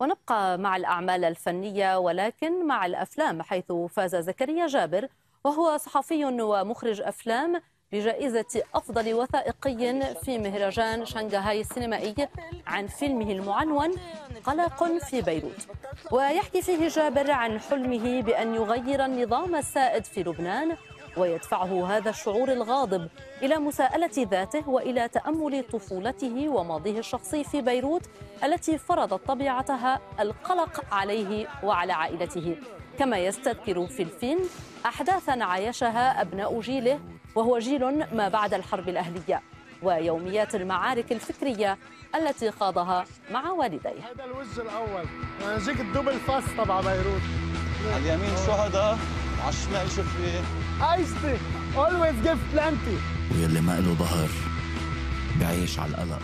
ونبقى مع الأعمال الفنية ولكن مع الأفلام حيث فاز زكريا جابر وهو صحفي ومخرج أفلام بجائزة أفضل وثائقي في مهرجان شنغهاي السينمائي عن فيلمه المعنون قلق في بيروت ويحكي فيه جابر عن حلمه بأن يغير النظام السائد في لبنان ويدفعه هذا الشعور الغاضب إلى مساءلة ذاته وإلى تأمل طفولته وماضيه الشخصي في بيروت التي فرضت طبيعتها القلق عليه وعلى عائلته كما يستذكر في الفيلم أحداثا عايشها أبناء جيله وهو جيل ما بعد الحرب الأهلية ويوميات المعارك الفكرية التي خاضها مع والديه هذا الوجه الأول يجيك الدوبل الدبل فاس تبع بيروت على اليمين شهداء عالشمال ما في؟ ايه ايستي اولويز جيف بلانتي ويلي ما له ظهر بعيش على القلق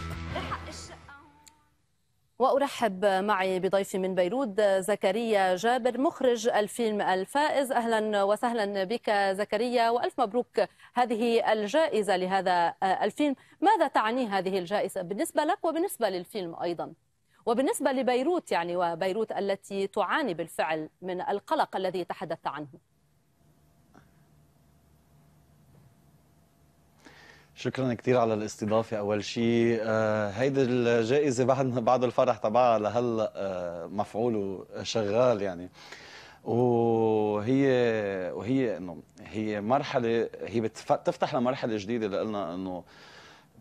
وأرحب معي بضيفي من بيروت زكريا جابر مخرج الفيلم الفائز أهلا وسهلا بك زكريا وألف مبروك هذه الجائزة لهذا الفيلم ماذا تعني هذه الجائزة بالنسبة لك وبالنسبة للفيلم أيضا وبالنسبة لبيروت يعني وبيروت التي تعاني بالفعل من القلق الذي تحدثت عنه شكرا كثير على الاستضافه اول شيء آه هيدي الجائزه بعد بعد الفرح تبعها لهلا آه مفعوله شغال يعني وهي وهي انه هي مرحله هي بتفتح لمرحله جديده لنا انه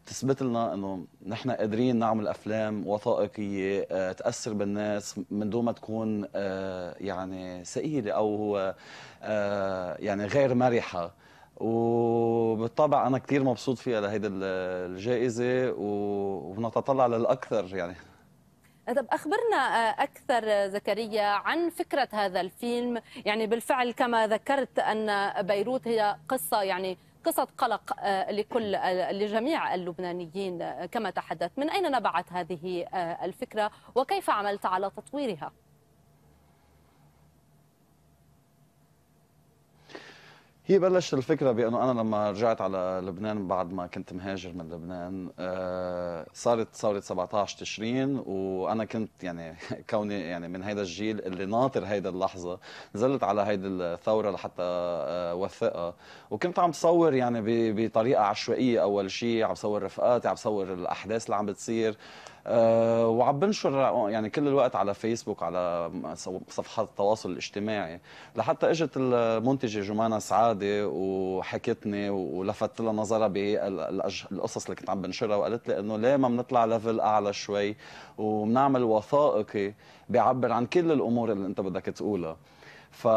بتثبت لنا انه نحن قادرين نعمل افلام وثائقيه أه تاثر بالناس من دون ما تكون أه يعني ثقيله او أه يعني غير مرحه وبالطبع انا كثير مبسوط فيها لهيدي الجائزه وبنتطلع للاكثر يعني طب اخبرنا آه، اكثر آه، زكريا عن فكره هذا الفيلم يعني بالفعل كما ذكرت ان بيروت هي قصه يعني قصة قلق آه، لكل لجميع اللبنانيين كما تحدث من أين نبعت هذه الفكرة وكيف عملت على تطويرها؟ هي بلشت الفكره بانه انا لما رجعت على لبنان بعد ما كنت مهاجر من لبنان آه، صارت ثوره 17 تشرين وانا كنت يعني كوني يعني من هيدا الجيل اللي ناطر هيدا اللحظه نزلت على هيدي الثوره لحتى آه، وثقها وكنت عم صور يعني بطريقه عشوائيه اول شيء عم صور رفقاتي عم صور الاحداث اللي عم بتصير آه، وعم بنشر يعني كل الوقت على فيسبوك على صفحات التواصل الاجتماعي لحتى اجت المنتجه جمانه سعاد الرياضه وحكتني ولفت لها نظرها بالقصص اللي كنت عم بنشرها وقالت لي انه ليه ما بنطلع ليفل اعلى شوي وبنعمل وثائقي بيعبر عن كل الامور اللي انت بدك تقولها ف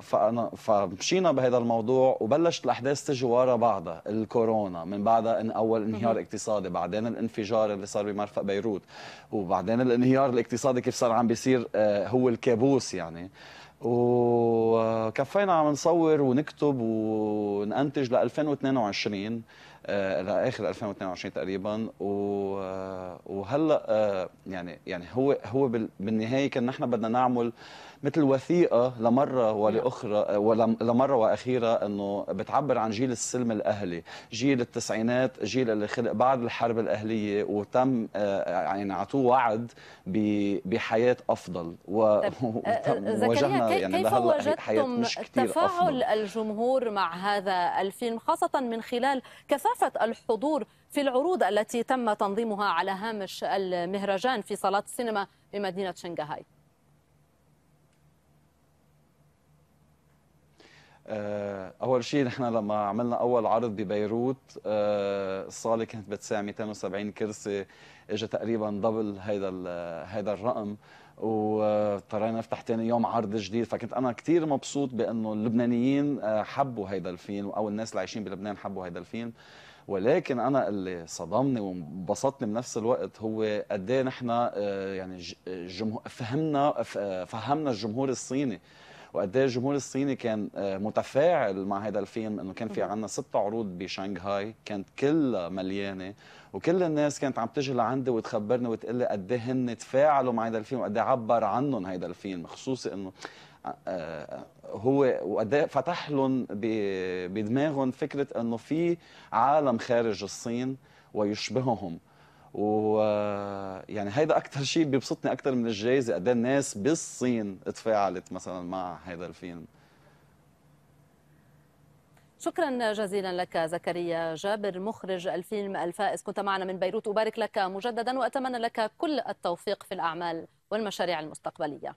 فانا فمشينا بهذا الموضوع وبلشت الاحداث تجي ورا بعضها الكورونا من بعدها إن اول انهيار اقتصادي بعدين الانفجار اللي صار بمرفق بيروت وبعدين الانهيار الاقتصادي كيف صار عم بيصير آه، هو الكابوس يعني وكفينا عم نصور ونكتب وننتج ل 2022 لاخر 2022 تقريبا و... آه، وهلا آه، يعني يعني هو هو بالنهايه كان نحن بدنا نعمل مثل وثيقه لمره ولاخرى نعم. آه، ولمره واخيره انه بتعبر عن جيل السلم الاهلي، جيل التسعينات، جيل اللي خلق بعد الحرب الاهليه وتم آه، يعني عطوه وعد بحياه افضل و طيب، آه، وواجهنا يعني كيف وجدتم تفاعل الجمهور مع هذا الفيلم خاصه من خلال كثافه الحضور في العروض التي تم تنظيمها على هامش المهرجان في صالات السينما بمدينه شنغهاي؟ آه، اول شيء نحن لما عملنا اول عرض ببيروت آه، الصاله كانت بتساع 270 كرسي اجى تقريبا دبل هيدا هذا الرقم واضطرينا نفتح ثاني يوم عرض جديد فكنت انا كثير مبسوط بانه اللبنانيين آه، حبوا هيدا الفيلم او الناس اللي عايشين بلبنان حبوا هيدا الفيلم ولكن انا اللي صدمني وانبسطني بنفس الوقت هو قد ايه نحن يعني فهمنا فهمنا الجمهور الصيني وقد ايه الجمهور الصيني كان آه، متفاعل مع هذا الفيلم انه كان في عندنا ست عروض بشنغهاي كانت كلها مليانه وكل الناس كانت عم تجي لعندي وتخبرني وتقول لي قد ايه هن تفاعلوا مع هذا الفيلم وقد إيه عبر عنهم هذا الفيلم خصوصي انه آه، آه، هو وقد إيه فتح لهم بدماغهم فكره انه في عالم خارج الصين ويشبههم و يعني هيدا اكثر شيء بيبسطني اكثر من الجائزه قد الناس بالصين تفاعلت مثلا مع هذا الفيلم شكرا جزيلا لك زكريا جابر مخرج الفيلم الفائز كنت معنا من بيروت أبارك لك مجددا وأتمنى لك كل التوفيق في الأعمال والمشاريع المستقبلية